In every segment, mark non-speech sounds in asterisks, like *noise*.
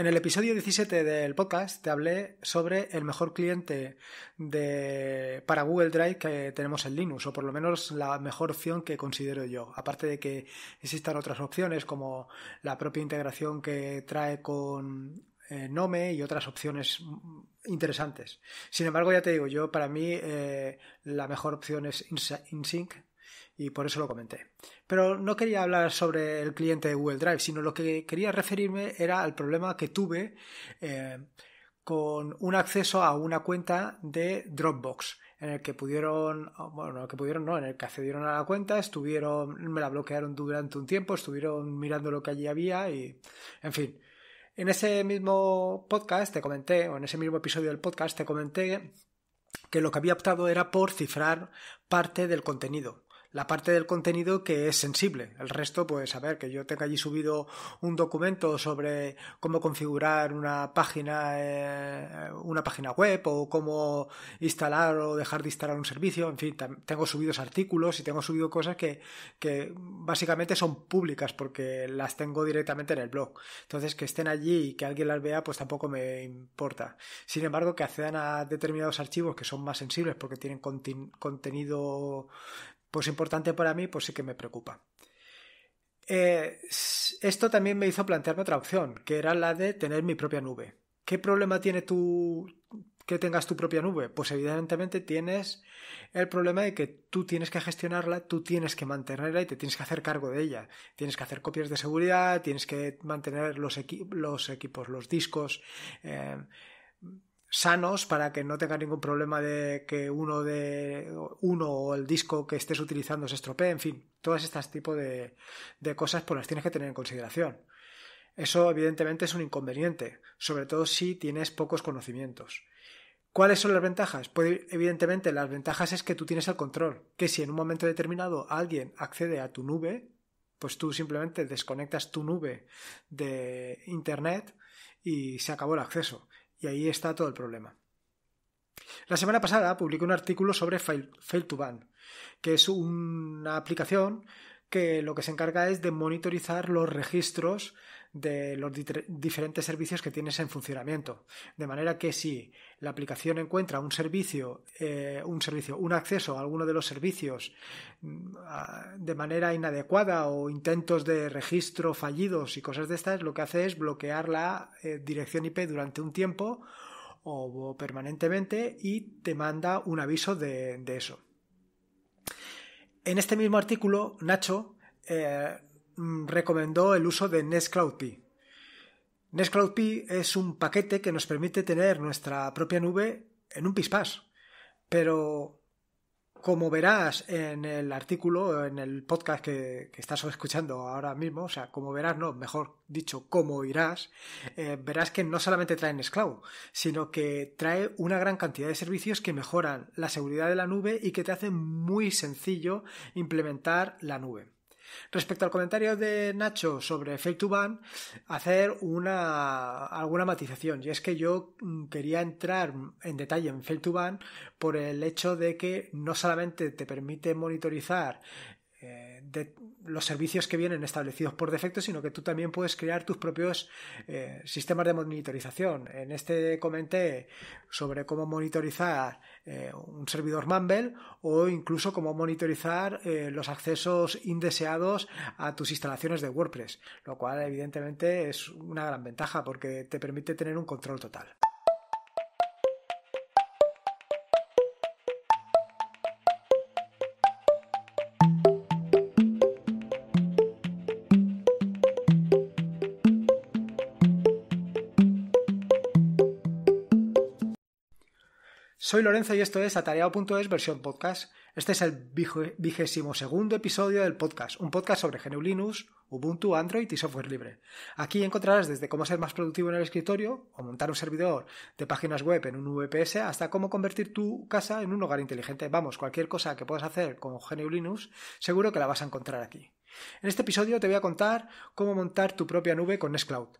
En el episodio 17 del podcast te hablé sobre el mejor cliente de, para Google Drive que tenemos en Linux, o por lo menos la mejor opción que considero yo. Aparte de que existan otras opciones como la propia integración que trae con eh, Nome y otras opciones interesantes. Sin embargo, ya te digo, yo para mí eh, la mejor opción es InSync, y por eso lo comenté. Pero no quería hablar sobre el cliente de Google Drive, sino lo que quería referirme era al problema que tuve eh, con un acceso a una cuenta de Dropbox en el que pudieron, ah, bueno, en que pudieron no, en el que accedieron a la cuenta, estuvieron, me la bloquearon durante un tiempo, estuvieron mirando lo que allí había y, en fin. En ese mismo podcast te comenté, o en ese mismo episodio del podcast te comenté que lo que había optado era por cifrar parte del contenido la parte del contenido que es sensible. El resto, pues a ver, que yo tenga allí subido un documento sobre cómo configurar una página, eh, una página web o cómo instalar o dejar de instalar un servicio. En fin, tengo subidos artículos y tengo subido cosas que, que básicamente son públicas porque las tengo directamente en el blog. Entonces, que estén allí y que alguien las vea, pues tampoco me importa. Sin embargo, que accedan a determinados archivos que son más sensibles porque tienen contenido pues importante para mí, pues sí que me preocupa. Eh, esto también me hizo plantearme otra opción, que era la de tener mi propia nube. ¿Qué problema tiene tú que tengas tu propia nube? Pues evidentemente tienes el problema de que tú tienes que gestionarla, tú tienes que mantenerla y te tienes que hacer cargo de ella. Tienes que hacer copias de seguridad, tienes que mantener los, equipos, los discos. Eh, sanos para que no tenga ningún problema de que uno de uno o el disco que estés utilizando se estropee, en fin, todas estas tipos de, de cosas pues las tienes que tener en consideración. Eso evidentemente es un inconveniente, sobre todo si tienes pocos conocimientos. ¿Cuáles son las ventajas? Pues evidentemente las ventajas es que tú tienes el control, que si en un momento determinado alguien accede a tu nube, pues tú simplemente desconectas tu nube de Internet y se acabó el acceso. Y ahí está todo el problema. La semana pasada publiqué un artículo sobre Fail, Fail to Ban, que es una aplicación que lo que se encarga es de monitorizar los registros de los diferentes servicios que tienes en funcionamiento. De manera que si la aplicación encuentra un servicio, eh, un servicio, un acceso a alguno de los servicios mm, de manera inadecuada o intentos de registro fallidos y cosas de estas, lo que hace es bloquear la eh, dirección IP durante un tiempo o permanentemente y te manda un aviso de eso. En este mismo artículo, Nacho eh, mm, recomendó el uso de Nextcloud P. Nextcloud P es un paquete que nos permite tener nuestra propia nube en un pispás, pero como verás en el artículo, en el podcast que, estás escuchando ahora mismo, o sea, como verás, no, mejor dicho, como irás, eh, verás que no solamente traen esclavo, sino que trae una gran cantidad de servicios que mejoran la seguridad de la nube y que te hacen muy sencillo implementar la nube. Respecto al comentario de Nacho sobre Fail to Ban, hacer una, alguna matización. Y es que yo mm, quería entrar en detalle en Fail to Ban por el hecho de que no solamente te permite monitorizar eh, los servicios que vienen establecidos por defecto, sino que tú también puedes crear tus propios eh, sistemas de monitorización. En este comenté sobre cómo monitorizar eh, un servidor Mumble o incluso cómo monitorizar eh, los accesos indeseados a tus instalaciones de WordPress, lo cual evidentemente es una gran ventaja porque te permite tener un control total. Soy Lorenzo y esto es atareado.es versión podcast. Este es el vigésimo segundo episodio del podcast, un podcast sobre GNU Linux, Ubuntu, Android y software libre. Aquí encontrarás desde cómo ser más productivo en el escritorio o montar un servidor de páginas web en un VPS hasta cómo convertir tu casa en un hogar inteligente. Vamos, cualquier cosa que puedas hacer con GNU Linux, seguro que la vas a encontrar aquí. En este episodio te voy a contar cómo montar tu propia nube con Nextcloud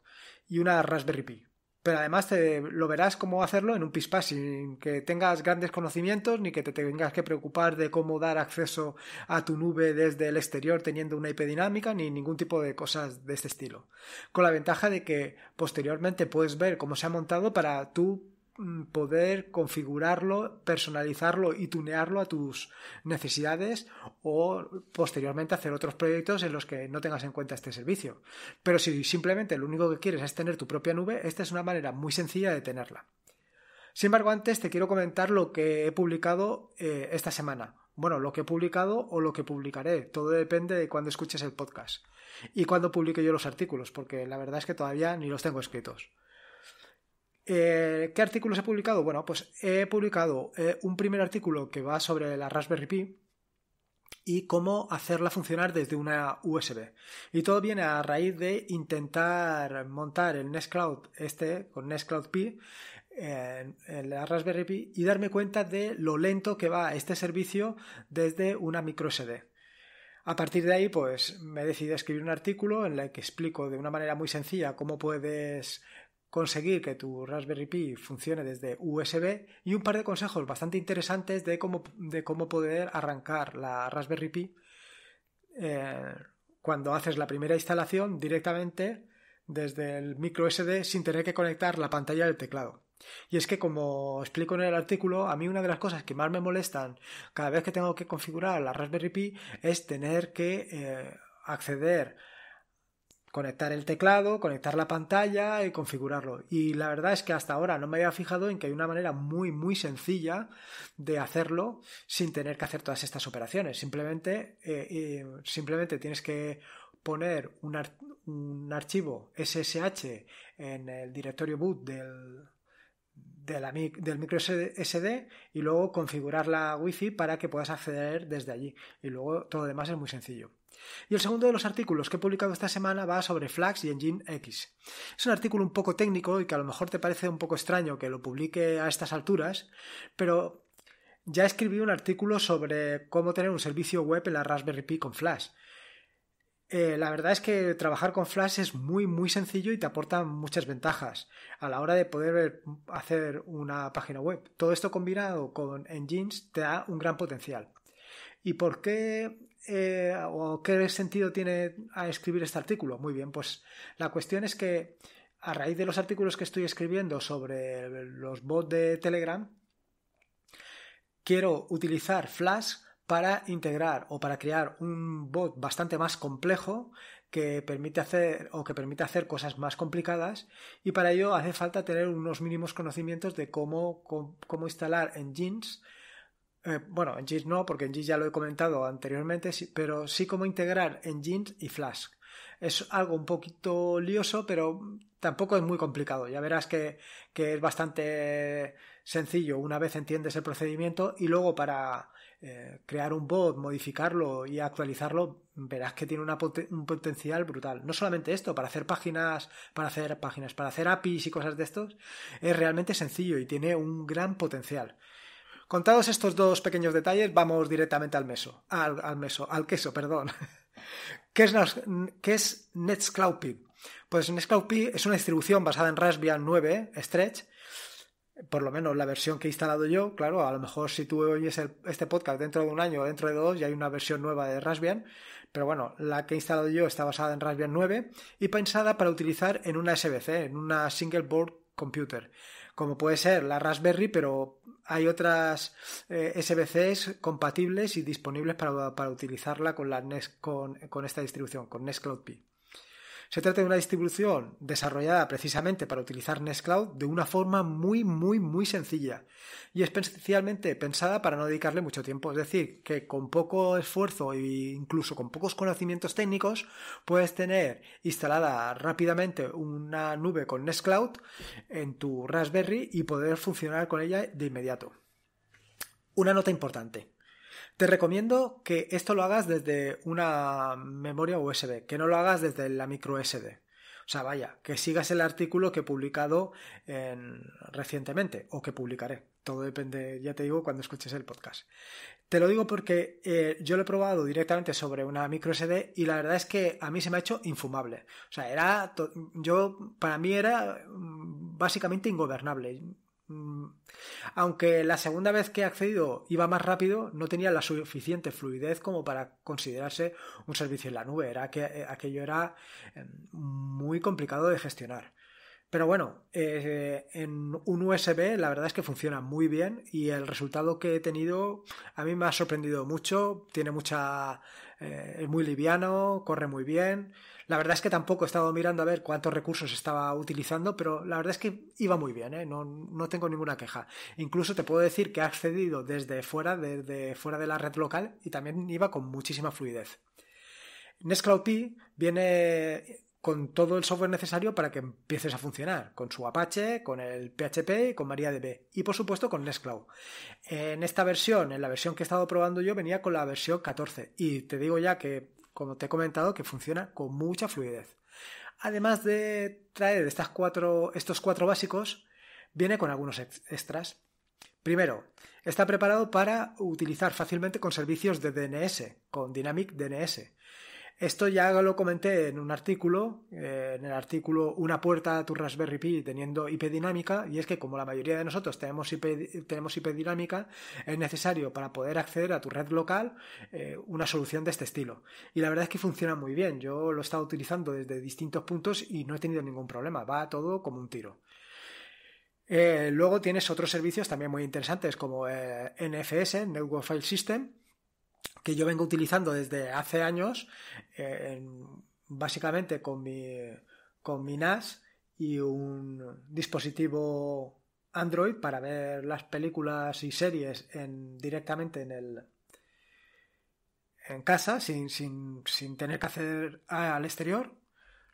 y una Raspberry Pi pero además te, lo verás cómo hacerlo en un pispás sin que tengas grandes conocimientos ni que te tengas que preocupar de cómo dar acceso a tu nube desde el exterior teniendo una IP dinámica ni ningún tipo de cosas de este estilo. Con la ventaja de que posteriormente puedes ver cómo se ha montado para tú Mm, poder configurarlo, personalizarlo y tunearlo a tus necesidades o posteriormente hacer otros proyectos en los que no tengas en cuenta este servicio. Pero si simplemente lo único que quieres es tener tu propia nube, esta es una manera muy sencilla de tenerla. Sin embargo, antes te quiero comentar lo que he publicado eh, esta semana. Bueno, lo que he publicado o lo que publicaré. Todo depende de cuando escuches el podcast y cuándo publique yo los artículos, porque la verdad es que todavía ni los tengo escritos. Eh, ¿Qué artículos he publicado? Bueno, pues he publicado eh, un primer artículo que va sobre la Raspberry Pi y cómo hacerla funcionar desde una USB. Y todo viene a raíz de intentar montar el Nest Cloud este con Nest Cloud Pi en, la Raspberry Pi y darme cuenta de lo lento que va este servicio desde una micro SD. A partir de ahí, pues me decidí a escribir un artículo en el que explico de una manera muy sencilla cómo puedes conseguir que tu Raspberry Pi funcione desde USB y un par de consejos bastante interesantes de cómo, de cómo poder arrancar la Raspberry Pi eh, cuando haces la primera instalación directamente desde el micro SD sin tener que conectar la pantalla del teclado. Y es que como explico en el artículo, a mí una de las cosas que más me molestan cada vez que tengo que configurar la Raspberry Pi es tener que eh, acceder conectar el teclado, conectar la pantalla y configurarlo. Y la verdad es que hasta ahora no me había fijado en que hay una manera muy, muy sencilla de hacerlo sin tener que hacer todas estas operaciones. Simplemente, eh, eh, simplemente tienes que poner un, archivo SSH en el directorio boot del, del micro SD y luego configurar la Wi-Fi para que puedas acceder desde allí. Y luego todo lo demás es muy sencillo. Y el segundo de los artículos que he publicado esta semana va sobre Flash y Engine X. Es un artículo un poco técnico y que a lo mejor te parece un poco extraño que lo publique a estas alturas, pero ya escribí un artículo sobre cómo tener un servicio web en la Raspberry Pi con Flash. Eh, la verdad es que trabajar con Flash es muy muy sencillo y te aporta muchas ventajas a la hora de poder hacer una página web. Todo esto combinado con engines te da un gran potencial. ¿Y por qué eh, o qué sentido tiene a escribir este artículo? Muy bien, pues la cuestión es que a raíz de los artículos que estoy escribiendo sobre los bots de Telegram, quiero utilizar Flash para integrar o para crear un bot bastante más complejo que permite hacer o que permite hacer cosas más complicadas y para ello hace falta tener unos mínimos conocimientos de cómo, cómo, cómo instalar engines eh, bueno, en jeans no, porque en ya lo he comentado anteriormente, pero sí como integrar en jeans y Flask. Es algo un poquito lioso, pero tampoco es muy complicado. Ya verás que, es bastante sencillo una vez entiendes el procedimiento y luego para eh, crear un bot, modificarlo y actualizarlo, verás que tiene un potencial brutal. No solamente esto, para hacer páginas, para hacer páginas, para hacer APIs y cosas de estos, es realmente sencillo y tiene un gran potencial. Contados estos dos pequeños detalles, vamos directamente al meso, al, meso, al queso, perdón. *laughs* ¿Qué es, qué es Pues Netscloud es una distribución basada en Raspbian 9 Stretch, por lo menos la versión que he instalado yo, claro, a lo mejor si tú oyes este podcast dentro de un año o dentro de dos ya hay una versión nueva de Raspbian, pero bueno, la que he instalado yo está basada en Raspbian 9 y pensada para utilizar en una SBC, en una Single Board Computer, como puede ser la Raspberry, pero hay otras eh, SBCs compatibles y disponibles para, utilizarla con, la con, esta distribución, con Nest Cloud P. Se trata de una distribución desarrollada precisamente para utilizar Nest de una forma muy, muy, muy sencilla y especialmente pensada para no dedicarle mucho tiempo. Es decir, que con poco esfuerzo e incluso con pocos conocimientos técnicos puedes tener instalada rápidamente una nube con Nest en tu Raspberry y poder funcionar con ella de inmediato. Una nota importante. Te recomiendo que esto lo hagas desde una memoria USB, que no lo hagas desde la micro SD. O sea, vaya, que sigas el artículo que he publicado en... recientemente o que publicaré. Todo depende, ya te digo, cuando escuches el podcast. Te lo digo porque eh, yo lo he probado directamente sobre una micro SD y la verdad es que a mí se me ha hecho infumable. O sea, era. Yo, para mí era mm, básicamente ingobernable. Mm, aunque la segunda vez que he accedido iba más rápido, no tenía la suficiente fluidez como para considerarse un servicio en la nube. Era que eh, aquello era em, muy complicado de gestionar. Pero bueno, eh, en un USB la verdad es que funciona muy bien y el resultado que he tenido a mí me ha sorprendido mucho. Tiene mucha. Eh, es muy liviano, corre muy bien. La verdad es que tampoco he estado mirando a ver cuántos recursos estaba utilizando, pero la verdad es que iba muy bien, ¿eh? no, tengo ninguna queja. Incluso te puedo decir que ha accedido desde fuera, desde fuera de la red local y también iba con muchísima fluidez. Nextcloud P viene con todo el software necesario para que empieces a funcionar, con su Apache, con el PHP y con MariaDB, y por supuesto con Nextcloud. En esta versión, en la versión que he estado probando yo, venía con la versión 14, y te digo ya que como te he comentado, que funciona con mucha fluidez. Además de traer estas cuatro, estos cuatro básicos, viene con algunos extras. Primero, está preparado para utilizar fácilmente con servicios de DNS, con Dynamic DNS. Esto ya lo comenté en un artículo, eh, en el artículo Una puerta a tu Raspberry Pi teniendo IP dinámica, y es que como la mayoría de nosotros tenemos IP, tenemos dinámica, es necesario para poder acceder a tu red local eh, una solución de este estilo. Y la verdad es que funciona muy bien, yo lo he estado utilizando desde distintos puntos y no he tenido ningún problema, va todo como un tiro. Eh, luego tienes otros servicios también muy interesantes como NFS, Network File System, que yo vengo utilizando desde hace años, eh, básicamente con mi, con mi NAS y un dispositivo Android para ver las películas y series directamente en el en casa sin, sin, sin tener que hacer al exterior.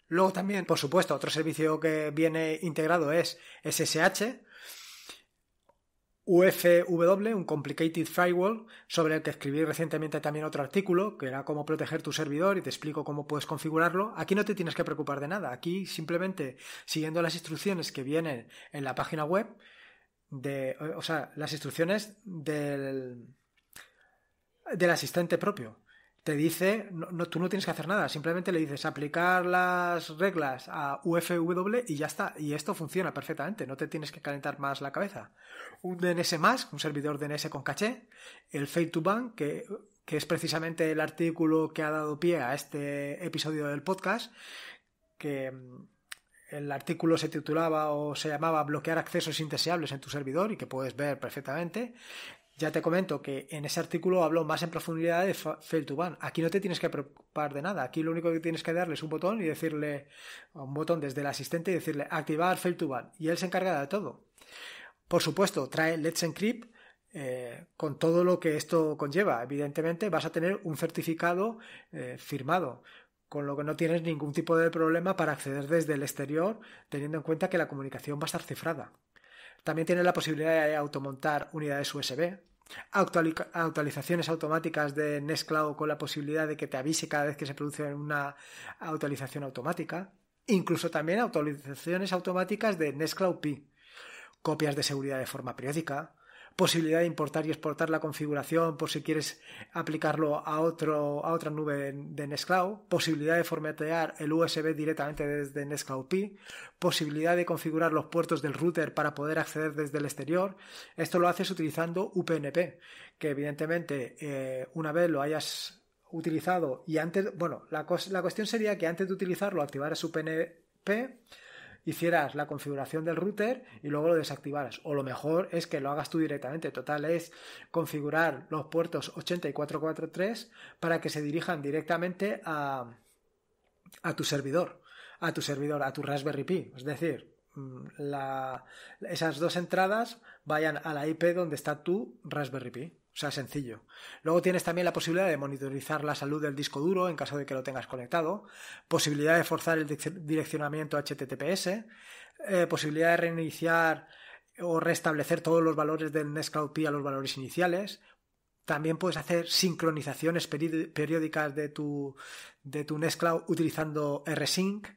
Luego también, por supuesto, otro servicio que viene integrado es SSH, UFW, un Complicated Firewall, sobre el que escribí recientemente también otro artículo, que era cómo proteger tu servidor y te explico cómo puedes configurarlo. Aquí no te tienes que preocupar de nada, aquí simplemente siguiendo las instrucciones que vienen en la página web, de, o sea, las instrucciones del, del asistente propio te dice, no, tú no tienes que hacer nada, simplemente le dices aplicar las reglas a UFW y ya está, y esto funciona perfectamente, no te tienes que calentar más la cabeza. Un DNS más, un servidor DNS con caché, el Fail to Bank, que, que es precisamente el artículo que ha dado pie a este episodio del podcast, que mm, el artículo se titulaba o se llamaba bloquear accesos indeseables en tu servidor y que puedes ver perfectamente. Ya te comento que en ese artículo hablo más en profundidad de fail to ban. Aquí no te tienes que preocupar de nada. Aquí lo único que tienes que darle es un botón y decirle, un botón desde el asistente y decirle activar fail to ban. Y él se encarga de todo. Por supuesto, trae Let's Encrypt eh, con todo lo que esto conlleva. Evidentemente vas a tener un certificado eh, firmado con lo que no tienes ningún tipo de problema para acceder desde el exterior, teniendo en cuenta que la comunicación va a estar cifrada. También tiene la posibilidad de automontar unidades USB, actualizaciones automáticas de Nextcloud con la posibilidad de que te avise cada vez que se produce una actualización automática, incluso también actualizaciones automáticas de Nextcloud Pi, copias de seguridad de forma periódica, posibilidad de importar y exportar la configuración por si quieres aplicarlo a, otro, a otra nube de Nextcloud, posibilidad de formatear el USB directamente desde Nextcloud P, posibilidad de configurar los puertos del router para poder acceder desde el exterior. Esto lo haces utilizando UPnP, que evidentemente eh, una vez lo hayas utilizado y antes, bueno, la, la cuestión sería que antes de utilizarlo activaras UPnP hicieras la configuración del router y luego lo desactivaras. O lo mejor es que lo hagas tú directamente. Total es configurar los puertos 8443 para que se dirijan directamente a, tu servidor, a tu servidor, a tu Raspberry Pi. Es decir, mm, esas dos entradas vayan a la IP donde está tu Raspberry Pi. O sea, sencillo. Luego tienes también la posibilidad de monitorizar la salud del disco duro en caso de que lo tengas conectado, posibilidad de forzar el direccionamiento HTTPS, eh, posibilidad de reiniciar o restablecer todos los valores del Nextcloud P a los valores iniciales. También puedes hacer sincronizaciones periódicas de tu, de tu utilizando RSync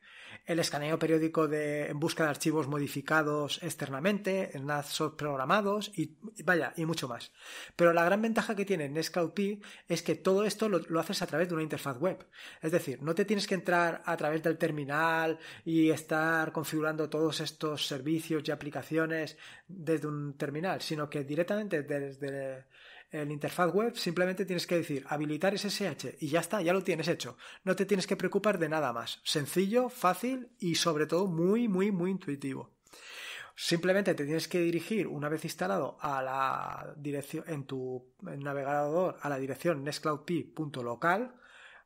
el escaneo periódico de busca de archivos modificados externamente, en NASOS programados y vaya, y mucho más. Pero la gran ventaja que tiene NESCAUP es que todo esto lo, lo, haces a través de una interfaz web. Es decir, no te tienes que entrar a través del terminal y estar configurando todos estos servicios y aplicaciones desde un terminal, sino que directamente desde en interfaz web simplemente tienes que decir habilitar SSH y ya está, ya lo tienes hecho. No te tienes que preocupar de nada más. Sencillo, fácil y sobre todo muy, muy, muy intuitivo. Simplemente te tienes que dirigir una vez instalado a la dirección en tu navegador a la dirección nextcloudp.local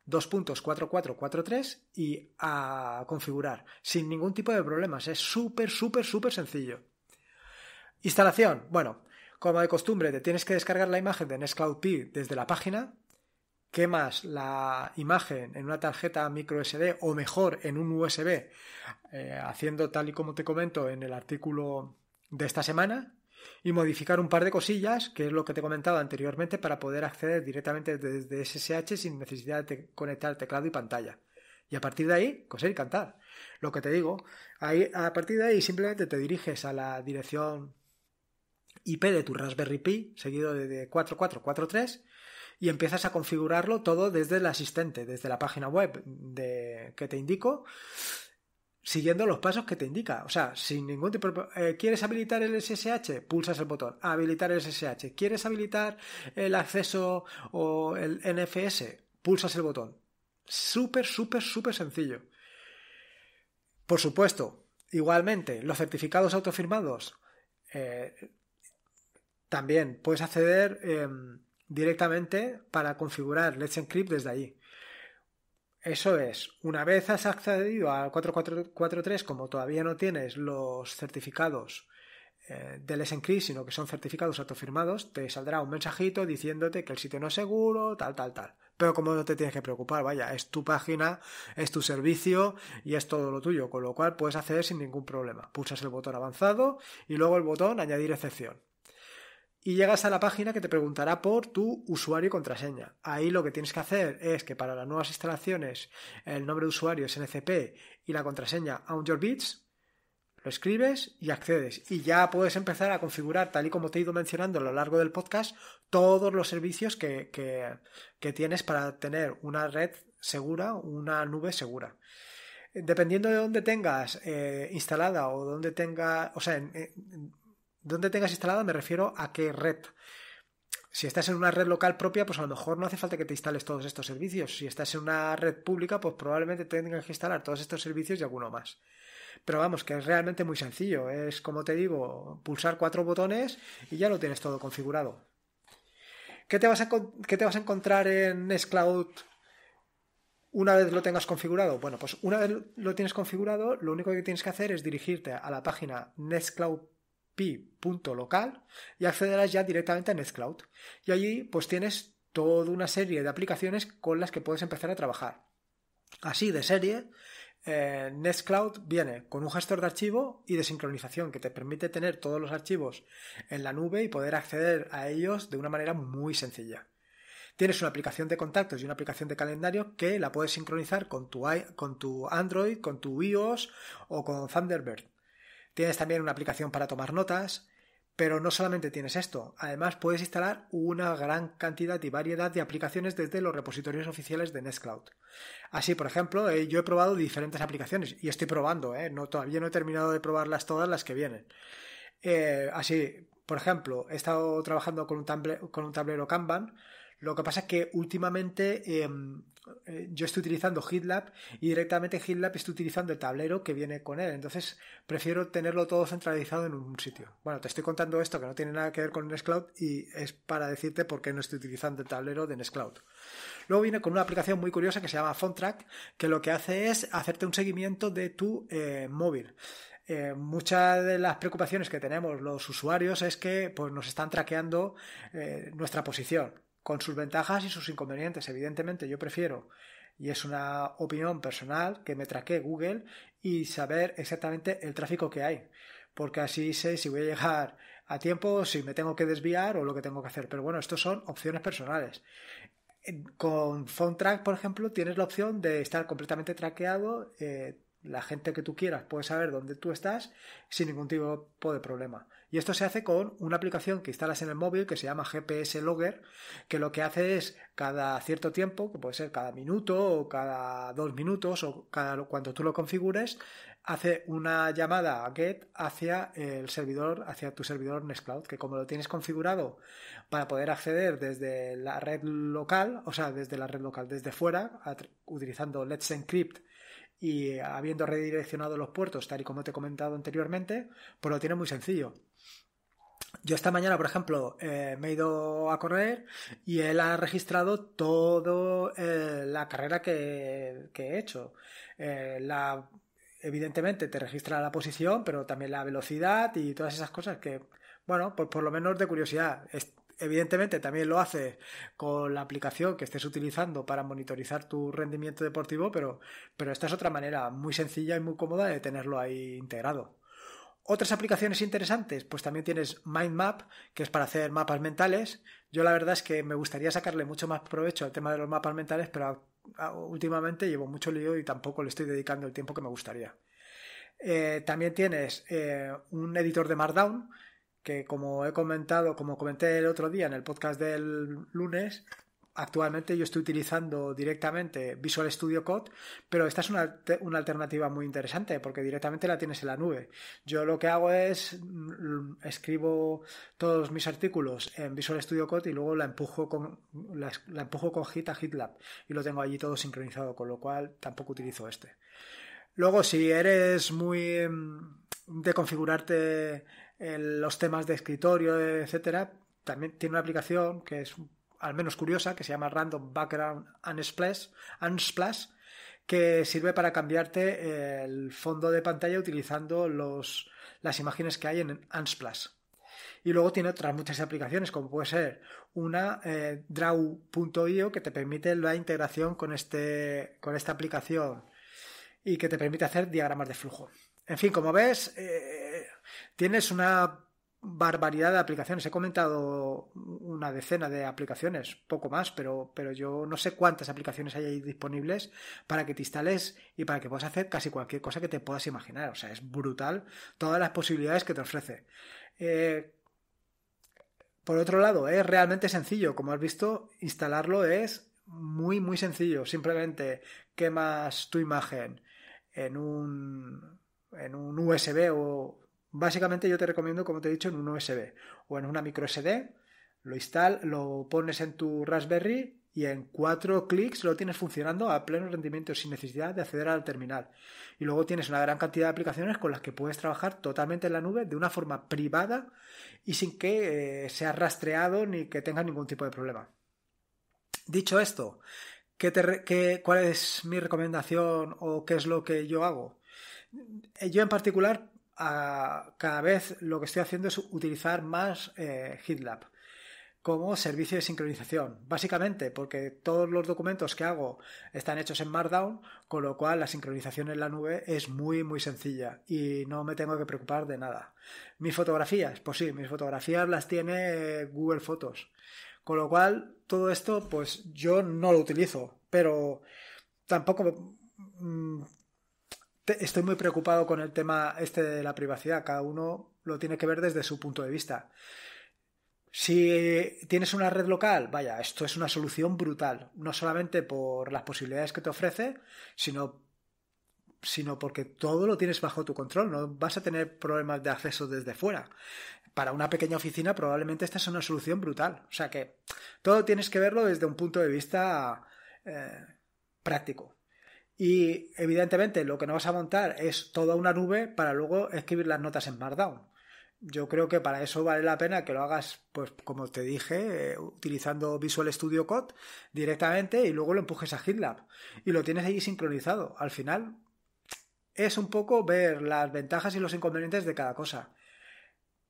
2.4443 y a configurar sin ningún tipo de problemas. Es súper, súper, súper sencillo. Instalación. Bueno, como de costumbre, te tienes que descargar la imagen de Nextcloud P desde la página, quemas la imagen en una tarjeta micro SD o mejor en un USB, eh, haciendo tal y como te comento en el artículo de esta semana, y modificar un par de cosillas, que es lo que te comentaba anteriormente, para poder acceder directamente desde SSH sin necesidad de conectar teclado y pantalla. Y a partir de ahí, coser y cantar. Lo que te digo, a partir de ahí simplemente te diriges a la dirección IP de tu Raspberry Pi, seguido de 4443, y empiezas a configurarlo todo desde el asistente, desde la página web de, que te indico, siguiendo los pasos que te indica. O sea, sin ningún tipo de... Eh, ¿Quieres habilitar el SSH? Pulsas el botón. Habilitar el SSH. ¿Quieres habilitar el acceso o el NFS? Pulsas el botón. Súper, súper, súper sencillo. Por supuesto, igualmente, los certificados autofirmados. Eh, también puedes acceder em, directamente para configurar Let's Encrypt desde allí. Eso es, una vez has accedido al 4443, como todavía no tienes los certificados eh, de Let's Encrypt, sino que son certificados autofirmados, te saldrá un mensajito diciéndote que el sitio no es seguro, tal, tal, tal. Pero como no te tienes que preocupar, vaya, es tu página, es tu servicio y es todo lo tuyo, con lo cual puedes acceder sin ningún problema. Pulsas el botón avanzado y luego el botón añadir excepción y llegas a la página que te preguntará por tu usuario y contraseña. Ahí lo que tienes que hacer es que para las nuevas instalaciones el nombre de usuario es NCP y la contraseña on your bits, lo escribes y accedes. Y ya puedes empezar a configurar, tal y como te he ido mencionando a lo largo del podcast, todos los servicios que, tienes para tener una red segura, una nube segura dependiendo de dónde tengas eh, instalada o dónde tenga, o sea, ¿Dónde tengas instalada me refiero a qué red. Si estás en una red local propia, pues a lo mejor no hace falta que te instales todos estos servicios. Si estás en una red pública, pues probablemente tengas que instalar todos estos servicios y alguno más. Pero vamos, que es realmente muy sencillo. Es como te digo, pulsar cuatro botones y ya lo tienes todo configurado. ¿Qué te vas a, qué te vas a encontrar en Nextcloud una vez lo tengas configurado? Bueno, pues una vez lo tienes configurado, lo único que tienes que hacer es dirigirte a la página nextcloud.com pi.local y accederás ya directamente a Nextcloud. Y allí pues tienes toda una serie de aplicaciones con las que puedes empezar a trabajar. Así de serie, eh, Nextcloud viene con un gestor de archivo y de sincronización que te permite tener todos los archivos en la nube y poder acceder a ellos de una manera muy sencilla. Tienes una aplicación de contactos y una aplicación de calendario que la puedes sincronizar con tu, con tu Android, con tu iOS o con Thunderbird. Tienes también una aplicación para tomar notas, pero no solamente tienes esto, además puedes instalar una gran cantidad y variedad de aplicaciones desde los repositorios oficiales de Nextcloud. Así, por ejemplo, eh, yo he probado diferentes aplicaciones y estoy probando, eh, no, todavía no he terminado de probarlas todas las que vienen. Eh, así, por ejemplo, he estado trabajando con un, con un tablero Kanban. Lo que pasa es que últimamente em, eh, yo estoy utilizando GitLab y directamente GitLab está utilizando el tablero que viene con él. Entonces prefiero tenerlo todo centralizado en un sitio. Bueno, te estoy contando esto que no tiene nada que ver con Nextcloud y es para decirte por qué no estoy utilizando el tablero de Nextcloud. Luego viene con una aplicación muy curiosa que se llama FontTrack, que lo que hace es hacerte un seguimiento de tu eh, móvil. Eh, muchas de las preocupaciones que tenemos los usuarios es que pues, nos están traqueando nuestra posición con sus ventajas y sus inconvenientes. Evidentemente, yo prefiero, y es una opinión personal, que me traque Google y saber exactamente el tráfico que hay. Porque así sé si voy a llegar a tiempo, si me tengo que desviar o lo que tengo que hacer. Pero bueno, estos son opciones personales. Con PhoneTrack, por ejemplo, tienes la opción de estar completamente traqueado, eh, la gente que tú quieras puede saber dónde tú estás sin ningún tipo de problema. Y esto se hace con una aplicación que instalas en el móvil que se llama GPS Logger, que lo que hace es cada cierto tiempo, que puede ser cada minuto o cada dos minutos o cada, cuando tú lo configures, hace una llamada a GET hacia el servidor, hacia tu servidor Nextcloud, que como lo tienes configurado para poder acceder desde la red local, o sea, desde la red local, desde fuera, utilizando Let's Encrypt, y habiendo redireccionado los puertos, tal y como te he comentado anteriormente, pues lo tiene muy sencillo. Yo esta mañana, por ejemplo, eh, me he ido a correr y él ha registrado toda eh, la carrera que, he hecho. Eh, la, evidentemente te registra la posición, pero también la velocidad y todas esas cosas que, bueno, pues por lo menos de curiosidad evidentemente también lo haces con la aplicación que estés utilizando para monitorizar tu rendimiento deportivo, pero, pero esta es otra manera muy sencilla y muy cómoda de tenerlo ahí integrado. Otras aplicaciones interesantes, pues también tienes Mind Map, que es para hacer mapas mentales. Yo la verdad es que me gustaría sacarle mucho más provecho al tema de los mapas mentales, pero últimamente llevo mucho lío y tampoco le estoy dedicando el tiempo que me gustaría. Eh, también tienes eh, un editor de Markdown, que como he comentado, como comenté el otro día en el podcast del lunes, actualmente yo estoy utilizando directamente Visual Studio Code, pero esta es una, alternativa muy interesante porque directamente la tienes en la nube. Yo lo que hago es mm, escribo todos mis artículos en Visual Studio Code y luego la empujo con la, empujo con Git a GitLab y lo tengo allí todo sincronizado, con lo cual tampoco utilizo este. Luego, si eres muy mm, de configurarte los temas de escritorio, etcétera, también tiene una aplicación que es al menos curiosa, que se llama Random Background Unsplash, que sirve para cambiarte el fondo de pantalla utilizando los, las imágenes que hay en Unsplash. Y luego tiene otras muchas aplicaciones, como puede ser una eh, Draw.io que te permite la integración con, este, con esta aplicación y que te permite hacer diagramas de flujo. En fin, como ves, eh, Tienes una barbaridad de aplicaciones. He comentado una decena de aplicaciones, poco más, pero, pero yo no sé cuántas aplicaciones hay ahí disponibles para que te instales y para que puedas hacer casi cualquier cosa que te puedas imaginar. O sea, es brutal todas las posibilidades que te ofrece. Eh, por otro lado, es realmente sencillo. Como has visto, instalarlo es muy, muy sencillo. Simplemente quemas tu imagen en un, en un USB o Básicamente yo te recomiendo, como te he dicho, en un USB o en una micro SD, lo instal lo pones en tu Raspberry y en cuatro clics lo tienes funcionando a pleno rendimiento sin necesidad de acceder al terminal. Y luego tienes una gran cantidad de aplicaciones con las que puedes trabajar totalmente en la nube de una forma privada y sin que eh, sea rastreado ni que tengas ningún tipo de problema. Dicho esto, ¿qué te, ¿cuál es mi recomendación o qué es lo que yo hago? Eh, yo en particular cada vez lo que estoy haciendo es utilizar más eh, HitLab como servicio de sincronización. Básicamente porque todos los documentos que hago están hechos en Markdown, con lo cual la sincronización en la nube es muy muy sencilla y no me tengo que preocupar de nada. Mis fotografías, pues sí, mis fotografías las tiene eh, Google Fotos. Con lo cual todo esto pues yo no lo utilizo, pero tampoco mm, estoy muy preocupado con el tema este de la privacidad. Cada uno lo tiene que ver desde su punto de vista. Si tienes una red local, vaya, esto es una solución brutal, no solamente por las posibilidades que te ofrece, sino, sino porque todo lo tienes bajo tu control, no vas a tener problemas de acceso desde fuera. Para una pequeña oficina probablemente esta es una solución brutal, o sea que todo tienes que verlo desde un punto de vista eh, práctico. Y evidentemente lo que no vas a montar es toda una nube para luego escribir las notas en Markdown. Yo creo que para eso vale la pena que lo hagas, pues como te dije, eh, utilizando Visual Studio Code directamente y luego lo empujes a GitLab y lo tienes allí sincronizado. Al final es un poco ver las ventajas y los inconvenientes de cada cosa.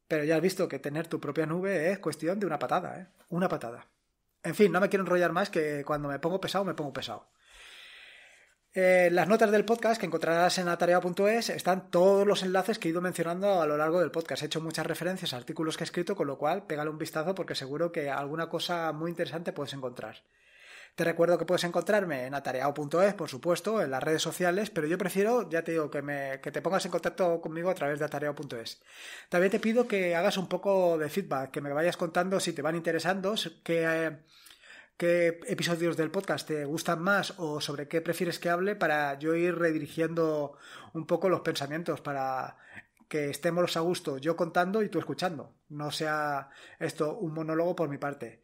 Pero ya has visto que tener tu propia nube es cuestión de una patada, ¿eh? Una patada. En fin, no me quiero enrollar más que cuando me pongo pesado, me pongo pesado. En eh, las notas del podcast que encontrarás en atareao.es están todos los enlaces que he ido mencionando a lo largo del podcast. He hecho muchas referencias a artículos que he escrito, con lo cual pégale un vistazo porque seguro que alguna cosa muy interesante puedes encontrar. Te recuerdo que puedes encontrarme en atareao.es, por supuesto, en las redes sociales, pero yo prefiero, ya te digo, que, me, que te pongas en contacto conmigo a través de atareao.es. También te pido que hagas un poco de feedback, que me vayas contando si te van interesando, que... Eh, qué episodios del podcast te gustan más o sobre qué prefieres que hable para yo ir redirigiendo un poco los pensamientos para que estemos a gusto yo contando y tú escuchando. No sea esto un monólogo por mi parte.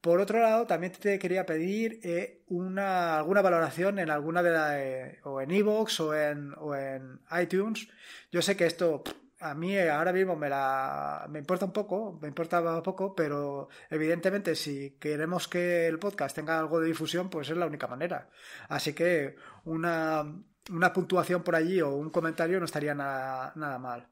Por otro lado, también te quería pedir eh, una, alguna valoración en alguna de las... Eh, o en iVoox o en, o en iTunes. Yo sé que esto a mí eh, ahora mismo me la me importa un poco, me importaba poco, pero evidentemente si queremos que el podcast tenga algo de difusión, pues es la única manera. Así que una, puntuación por allí o un comentario no estaría nada, mal.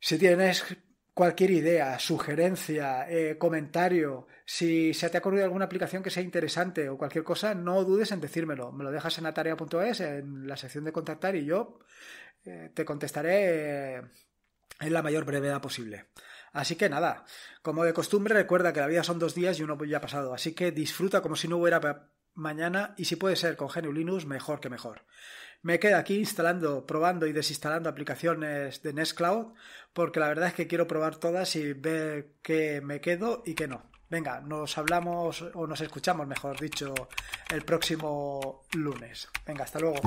Si tienes cualquier idea, sugerencia, eh, comentario, si se te ha ocurrido alguna aplicación que sea interesante o cualquier cosa, no dudes en decírmelo. Me lo dejas en atarea.es, en la sección de contactar y yo eh, te contestaré eh, en la mayor brevedad posible. Así que nada, como de costumbre, recuerda que la vida son dos días y uno ya ha pasado, así que disfruta como si no hubiera mañana y si puede ser con GNU Linux, mejor que mejor. Me quedo aquí instalando, probando y desinstalando aplicaciones de Nextcloud porque la verdad es que quiero probar todas y ver qué me quedo y qué no. Venga, nos hablamos o nos escuchamos, mejor dicho, el próximo lunes. Venga, hasta luego.